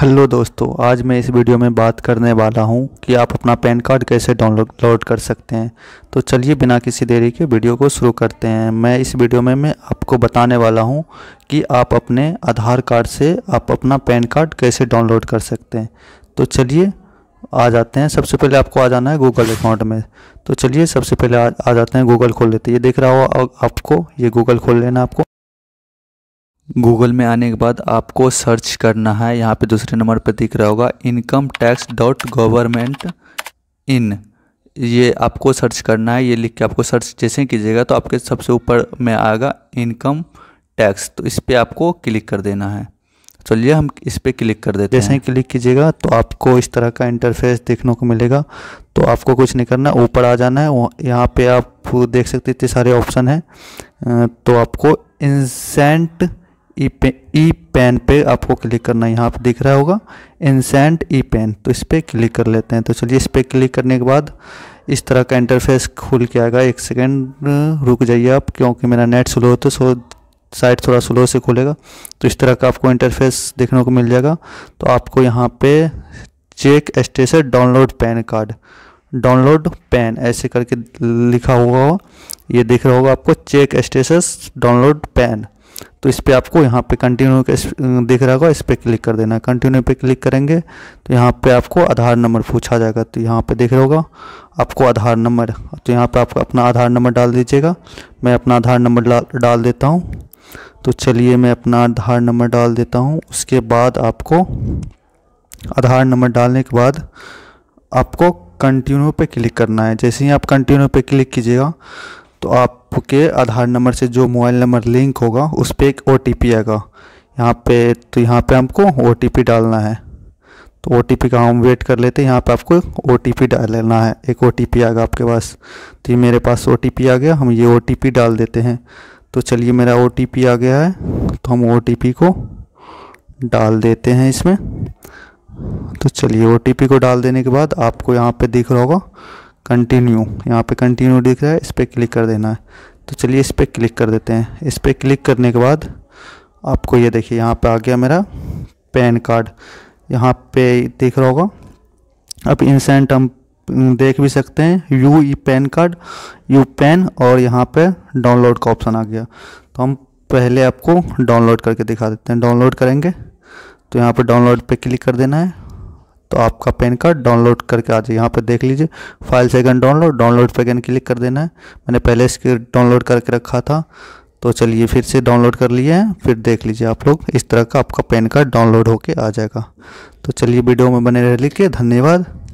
hello दोस्तों आज मैं इस वीडियो में बात करने वाला हूं कि आप अपना पैन कार्ड कैसे डाउनलोड कर सकते हैं तो चलिए बिना किसी देरी के वीडियो को शुरू करते हैं मैं इस वीडियो में मैं आपको बताने वाला हूं कि आप अपने आधार कार्ड से आप अपना पैन कार्ड कैसे डाउनलोड कर सकते हैं तो चलिए आ जाते हैं सबसे पहले आपको आ जाना है गूगल अकाउंट में तो चलिए सबसे पहले आ, आ जाते हैं गूगल खोल लेते ये देख रहा हो आपको ये गूगल खोल लेना आपको गूगल में आने के बाद आपको सर्च करना है यहाँ पे दूसरे नंबर पर दिख रहा होगा income tax dot government in ये आपको सर्च करना है ये लिख के आपको सर्च जैसे कीजिएगा तो आपके सबसे ऊपर में आएगा इनकम टैक्स तो इस पर आपको क्लिक कर देना है चलिए हम इस पर क्लिक कर देते जैसे ही क्लिक कीजिएगा तो आपको इस तरह का इंटरफेस देखने को मिलेगा तो आपको कुछ नहीं करना ऊपर आ जाना है यहाँ पे आप देख सकते इतने सारे ऑप्शन हैं तो आपको इंसेंट ई पे ई पेन पे आपको क्लिक करना है यहाँ पर दिख रहा होगा इंसेंट ई पेन तो इस पर क्लिक कर लेते हैं तो चलिए इस पर क्लिक करने के बाद इस तरह का इंटरफेस खुल के आएगा एक सेकेंड रुक जाइए आप क्योंकि मेरा नेट स्लो हो तो सो साइट थोड़ा स्लो से खुलेगा तो इस तरह का आपको इंटरफेस देखने को मिल जाएगा तो आपको यहाँ पे check station download PAN card download PAN ऐसे करके लिखा हुआ हो ये दिख रहा होगा आपको चेक स्टेटस डाउनलोड पैन तो इस पर आपको यहाँ पे कंटिन्यू दिख रहा होगा इस पर क्लिक कर देना कंटिन्यू पे क्लिक करेंगे तो यहाँ पे आपको आधार नंबर पूछा जाएगा तो यहाँ पे देख रहा होगा आपको आधार नंबर तो यहाँ पे आप अपना आधार नंबर डाल दीजिएगा मैं अपना आधार नंबर डाल देता हूँ तो चलिए मैं अपना आधार नंबर डाल देता हूँ उसके बाद आपको आधार नंबर डालने के बाद आपको कंटिन्यू पे क्लिक करना है जैसे ही आप कंटिन्यू पे क्लिक कीजिएगा तो आपके आधार नंबर से जो मोबाइल नंबर लिंक होगा उस पर एक ओ आएगा यहाँ पे तो यहाँ पे हमको ओ डालना है तो ओ का हम वेट कर लेते हैं यहाँ पे आपको ओ डाल लेना है एक ओ आएगा आपके पास तो ये मेरे पास ओ आ गया हम ये ओ डाल देते हैं तो चलिए मेरा ओ आ गया है तो हम ओ को डाल देते हैं इसमें तो चलिए ओ को डाल देने के बाद आपको यहाँ पे दिख रहा होगा कंटिन्यू यहाँ पे कंटिन्यू दिख रहा है इस पर क्लिक कर देना है तो चलिए इस पर क्लिक कर देते हैं इस पर क्लिक करने के बाद आपको ये देखिए यहाँ पे आ गया मेरा पैन कार्ड यहाँ पे दिख रहा होगा अब इंसेंट हम देख भी सकते हैं U E PAN card U PAN और यहाँ पे डाउनलोड का ऑप्शन आ गया तो हम पहले आपको डाउनलोड करके दिखा देते हैं डाउनलोड करेंगे तो यहाँ पर डाउनलोड पर क्लिक कर देना है तो आपका पैन कार्ड डाउनलोड करके आ जाए यहाँ पर देख लीजिए फाइल सेकंड डाउनलोड डाउनलोड पर अगेन क्लिक कर देना है मैंने पहले इसके डाउनलोड करके रखा था तो चलिए फिर से डाउनलोड कर लिए हैं फिर देख लीजिए आप लोग इस तरह का आपका पैन कार्ड डाउनलोड होके आ जाएगा तो चलिए वीडियो में बने रह लिखिए धन्यवाद